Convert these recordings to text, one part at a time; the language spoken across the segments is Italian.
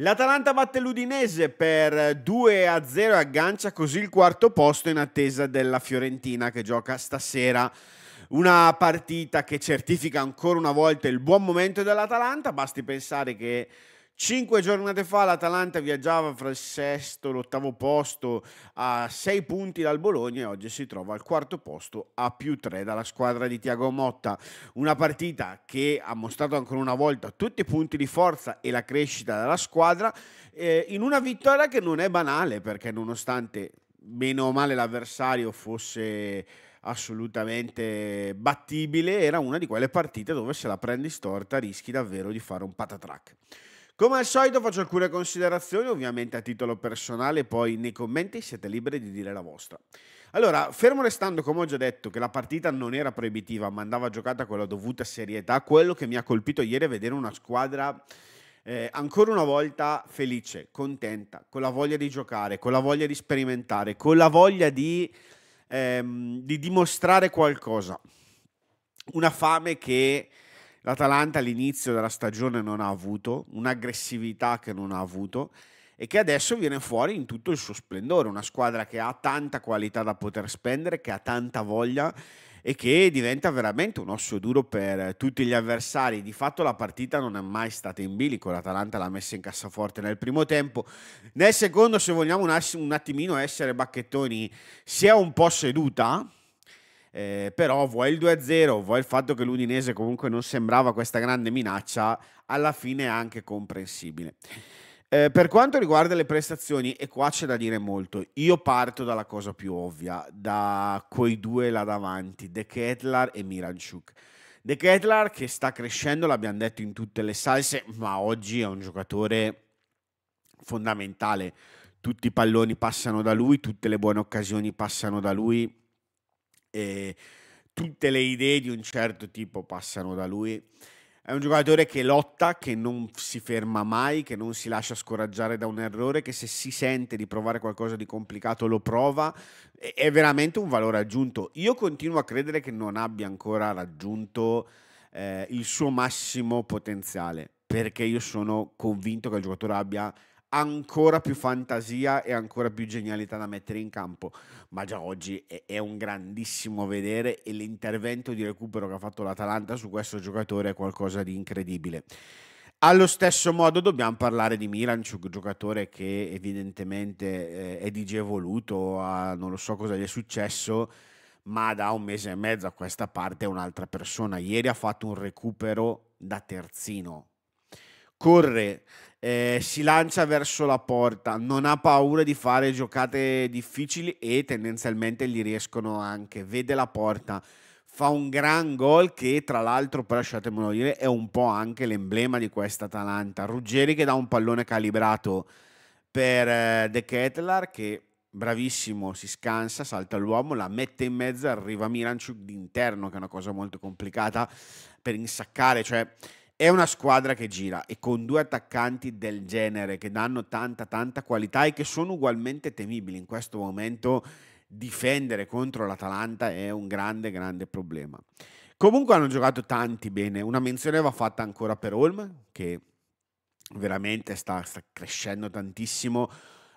L'Atalanta batte l'Udinese per 2 a 0 e aggancia così il quarto posto in attesa della Fiorentina che gioca stasera. Una partita che certifica ancora una volta il buon momento dell'Atalanta, basti pensare che Cinque giornate fa l'Atalanta viaggiava fra il sesto e l'ottavo posto a sei punti dal Bologna e oggi si trova al quarto posto a più tre dalla squadra di Tiago Motta. Una partita che ha mostrato ancora una volta tutti i punti di forza e la crescita della squadra eh, in una vittoria che non è banale perché nonostante meno o male l'avversario fosse assolutamente battibile, era una di quelle partite dove se la prendi storta rischi davvero di fare un patatrack. Come al solito faccio alcune considerazioni, ovviamente a titolo personale, poi nei commenti siete liberi di dire la vostra. Allora, fermo restando, come ho già detto, che la partita non era proibitiva, ma andava giocata con la dovuta serietà, quello che mi ha colpito ieri è vedere una squadra eh, ancora una volta felice, contenta, con la voglia di giocare, con la voglia di sperimentare, con la voglia di, ehm, di dimostrare qualcosa. Una fame che l'Atalanta all'inizio della stagione non ha avuto, un'aggressività che non ha avuto e che adesso viene fuori in tutto il suo splendore, una squadra che ha tanta qualità da poter spendere, che ha tanta voglia e che diventa veramente un osso duro per tutti gli avversari. Di fatto la partita non è mai stata in bilico, l'Atalanta l'ha messa in cassaforte nel primo tempo, nel secondo se vogliamo un attimino essere bacchettoni si è un po' seduta, eh, però vuoi il 2-0, vuoi il fatto che l'Udinese comunque non sembrava questa grande minaccia, alla fine è anche comprensibile. Eh, per quanto riguarda le prestazioni, e qua c'è da dire molto, io parto dalla cosa più ovvia, da quei due là davanti, De Ketlar e Miranchuk. De Ketlar che sta crescendo, l'abbiamo detto in tutte le salse, ma oggi è un giocatore fondamentale. Tutti i palloni passano da lui, tutte le buone occasioni passano da lui e tutte le idee di un certo tipo passano da lui. È un giocatore che lotta, che non si ferma mai, che non si lascia scoraggiare da un errore, che se si sente di provare qualcosa di complicato lo prova. È veramente un valore aggiunto. Io continuo a credere che non abbia ancora raggiunto eh, il suo massimo potenziale, perché io sono convinto che il giocatore abbia ancora più fantasia e ancora più genialità da mettere in campo. Ma già oggi è, è, un grandissimo vedere e l'intervento di recupero che ha fatto l'Atalanta su questo giocatore è qualcosa di incredibile. Allo stesso modo dobbiamo parlare di Milanciuk, giocatore che evidentemente eh, è digevoluto, ha, non lo so cosa gli è successo, ma da un mese e mezzo a questa parte è un'altra persona. Ieri ha fatto un recupero da terzino, corre, eh, si lancia verso la porta, non ha paura di fare giocate difficili e tendenzialmente gli riescono anche, vede la porta, fa un gran gol che tra l'altro, però lasciatemelo dire, è un po' anche l'emblema di questa Atalanta. Ruggeri che dà un pallone calibrato per eh, De Kettler che bravissimo, si scansa, salta l'uomo, la mette in mezzo, arriva Miranchuk d'interno, che è una cosa molto complicata per insaccare, cioè è una squadra che gira e con due attaccanti del genere che danno tanta tanta qualità e che sono ugualmente temibili in questo momento difendere contro l'Atalanta è un grande grande problema. Comunque hanno giocato tanti bene, una menzione va fatta ancora per Olm che veramente sta, sta crescendo tantissimo.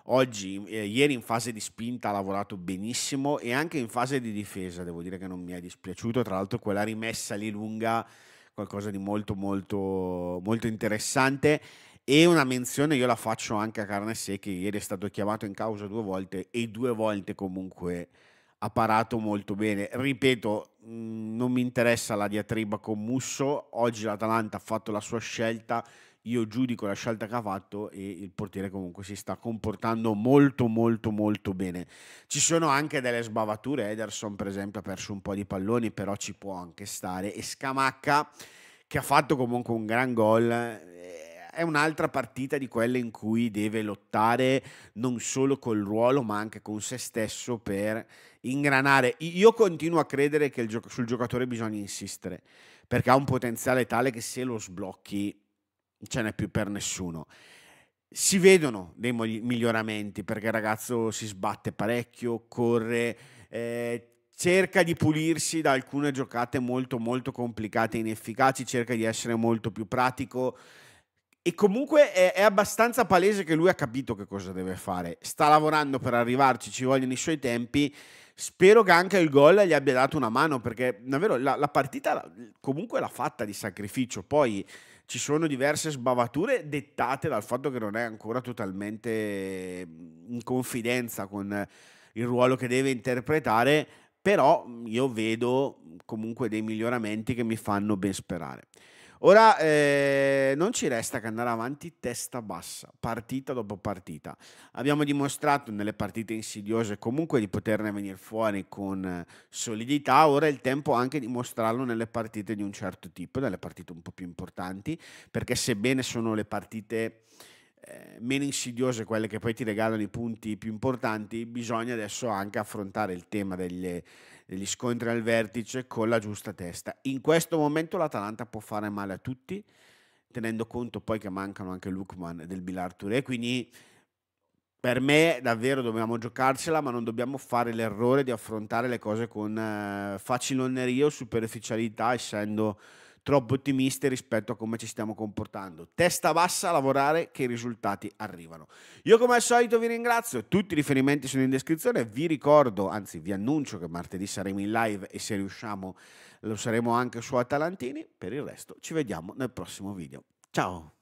Oggi, eh, ieri in fase di spinta ha lavorato benissimo e anche in fase di difesa devo dire che non mi è dispiaciuto, tra l'altro quella rimessa lì lunga qualcosa di molto molto molto interessante e una menzione io la faccio anche a Carnessè che ieri è stato chiamato in causa due volte e due volte comunque ha parato molto bene. Ripeto, mm, non mi interessa la diatriba con Musso, oggi l'Atalanta ha fatto la sua scelta, io giudico la scelta che ha fatto e il portiere comunque si sta comportando molto molto molto bene. Ci sono anche delle sbavature, Ederson per esempio ha perso un po' di palloni, però ci può anche stare e Scamacca che ha fatto comunque un gran gol eh, è un'altra partita di quelle in cui deve lottare non solo col ruolo ma anche con se stesso per ingranare. Io continuo a credere che gio- sul giocatore bisogna insistere perché ha un potenziale tale che se lo sblocchi ce n'è più per nessuno. Si vedono dei miglioramenti perché il ragazzo si sbatte parecchio, corre, eh, cerca di pulirsi da alcune giocate molto molto complicate e inefficaci, cerca di essere molto più pratico e comunque è, è, abbastanza palese che lui ha capito che cosa deve fare, sta lavorando per arrivarci, ci vogliono i suoi tempi, spero che anche il gol gli abbia dato una mano perché davvero la, la partita comunque l'ha fatta di sacrificio, poi ci sono diverse sbavature dettate dal fatto che non è ancora totalmente in confidenza con il ruolo che deve interpretare, però io vedo comunque dei miglioramenti che mi fanno ben sperare. Ora eh, non ci resta che andare avanti testa bassa, partita dopo partita. Abbiamo dimostrato nelle partite insidiose comunque di poterne venire fuori con eh, solidità, ora è il tempo anche di mostrarlo nelle partite di un certo tipo, nelle partite un po' più importanti, perché sebbene sono le partite eh, meno insidiose, quelle che poi ti regalano i punti più importanti, bisogna adesso anche affrontare il tema delle, degli scontri al vertice con la giusta testa. In questo momento l'Atalanta può fare male a tutti, tenendo conto poi che mancano anche Lukman e del Bilar Touré, quindi per me davvero dobbiamo giocarcela, ma non dobbiamo fare l'errore di affrontare le cose con eh, facilonneria o superficialità, essendo troppo ottimisti rispetto a come ci stiamo comportando. Testa bassa lavorare che i risultati arrivano. Io come al solito vi ringrazio, tutti i riferimenti sono in descrizione, vi ricordo, anzi vi annuncio che martedì saremo in live e se riusciamo lo saremo anche su Atalantini, per il resto ci vediamo nel prossimo video. Ciao!